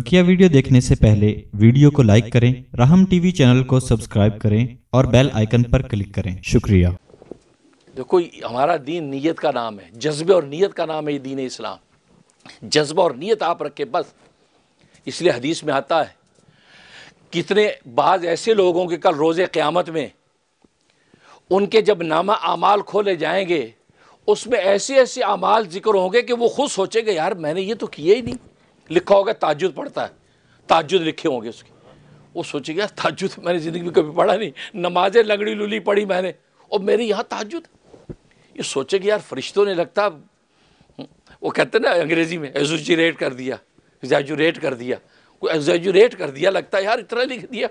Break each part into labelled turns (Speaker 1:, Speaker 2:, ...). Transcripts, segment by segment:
Speaker 1: बकिया वीडियो देखने से पहले वीडियो को लाइक करें राहम टीवी चैनल को सब्सक्राइब करें और बेल आइकन पर क्लिक करें शुक्रिया देखो हमारा दीन नीयत का नाम है जज्बे और नीयत का नाम है दीन इस्लाम जज्बा और नीयत आप रखें बस इसलिए हदीस में आता है कितने बाज ऐसे लोगों के कल रोजे क़्यामत में उनके जब नामा आमाल खोले जाएंगे उसमें ऐसे ऐसे अमाल जिक्र होंगे कि वो खुद सोचेंगे यार मैंने ये तो किया ही नहीं लिखा होगा ताजुद पढ़ता है ताजुद लिखे होंगे उसके वो सोचेगा ताजुद मैंने ज़िंदगी में कभी पढ़ा नहीं नमाजे लंगड़ी लुली पढ़ी मैंने और मेरे यहाँ ताजुद ये सोचेगा यार फरिश्तों ने लगता वो कहते ना अंग्रेज़ी में एजुजरेट कर दिया एग्जैजुरेट कर दिया कोई एग्जैजुरेट कर दिया लगता है यार इतना लिख दिया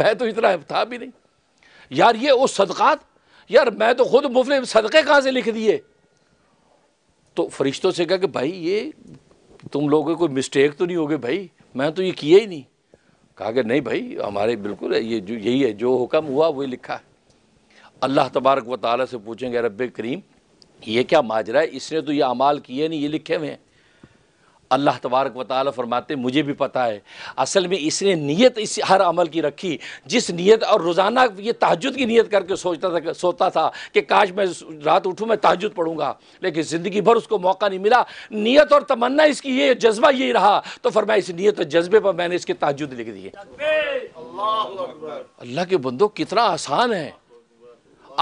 Speaker 1: मैं तो इतना था भी नहीं यार ये वो सदक़ात यार मैं तो खुद मुफ्ले सदक़े कहाँ से लिख दिए तो फरिश्तों से कहा कि भाई ये तुम लोगों कोई मिस्टेक तो नहीं होगी भाई मैं तो ये किया ही नहीं कहा कि नहीं भाई हमारे बिल्कुल ये जो यही है जो हुक्म हुआ वही लिखा है अल्लाह तबारक व ताली से पूछेंगे रब करीम ये क्या माजरा है इसने तो ये अमाल किए नहीं ये लिखे हुए हैं अल्लाह तबारक वाल फरमाते मुझे भी पता है असल में इसने नीयत इस हर अमल की रखी जिस नीयत और रोज़ाना ये तहजद की नीयत करके सोचता था सोता था कि काश मैं रात उठूँ मैं तहजद पढ़ूँगा लेकिन ज़िंदगी भर उसको मौका नहीं मिला नीयत और तमन्ना इसकी ये जज्बा यही रहा तो फरमाया इस नीयत और जज्बे पर मैंने इसके तहजद लिख दिए अल्लाह के बंदो कितना आसान है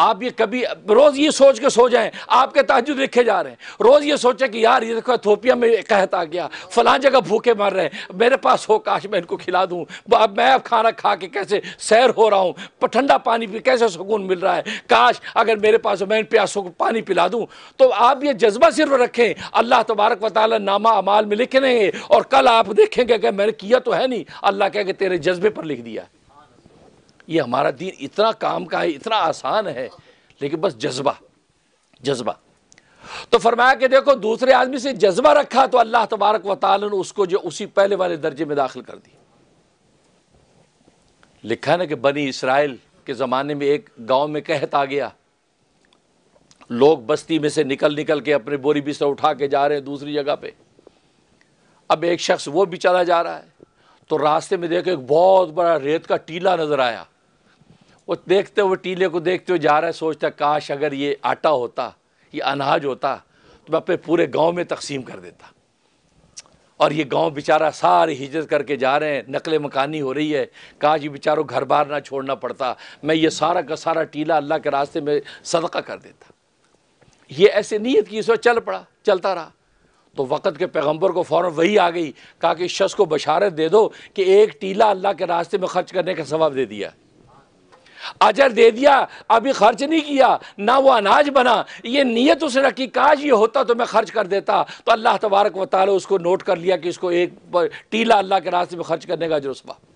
Speaker 1: आप ये कभी रोज़ ये सोच के सो जाएं आपके ताजुद लिखे जा रहे हैं रोज़ ये सोचें कि यार ये देखो थोपिया में कहत आ गया फला जगह भूखे मर रहे हैं मेरे पास हो काश मैं इनको खिला दूँ अब मैं अब खाना खा के कैसे सैर हो रहा हूँ ठंडा पानी भी कैसे सुकून मिल रहा है काश अगर मेरे पास मैं इन प्यासों को पानी पिला दूँ तो आप ये जज्बा सिर्फ रखें अल्लाह तबारक वाल नामा अमाल में लिखे नहीं और कल आप देखेंगे क्या मैंने किया तो है नहीं अल्लाह क्या तेरे जज्बे पर लिख दिया है ये हमारा दीन इतना काम का है इतना आसान है लेकिन बस जज्बा जज्बा तो फरमाया कि देखो दूसरे आदमी से जज्बा रखा तो अल्लाह तबारक व ताल ने उसको जो उसी पहले वाले दर्जे में दाखिल कर दी लिखा ना कि बनी इसराइल के ज़माने में एक गांव में कहत आ गया लोग बस्ती में से निकल निकल के अपने बोरी बिस्तर उठा के जा रहे हैं दूसरी जगह पे अब एक शख्स वो भी चला जा रहा है तो रास्ते में देखो एक बहुत बड़ा रेत का टीला नज़र आया वो देखते हुए टीले को देखते हुए जा रहा है सोचता काश अगर ये आटा होता ये अनाज होता तो मैं अपने पूरे गांव में तकसीम कर देता और ये गांव बेचारा सारी हिजरत करके जा रहे हैं नकल मकानी हो रही है काश ये बेचारों घर बार ना छोड़ना पड़ता मैं ये सारा का सारा टीला अल्लाह के रास्ते में सदका कर देता ये ऐसे नीयत की इस चल पड़ा चलता रहा तो वक़्त के पैगम्बर को फ़ौर वही आ गई कहा कि शख्स को बशारत दे दो कि एक टीला अल्लाह के रास्ते में खर्च करने का सवाब दे दिया अजर दे दिया अभी खर्च नहीं किया ना वो अनाज बना ये नीयत उसने रखी काश ये होता तो मैं खर्च कर देता तो अल्लाह तबारक वाले उसको नोट कर लिया कि इसको एक टीला अल्लाह के रास्ते में खर्च करने का जरूर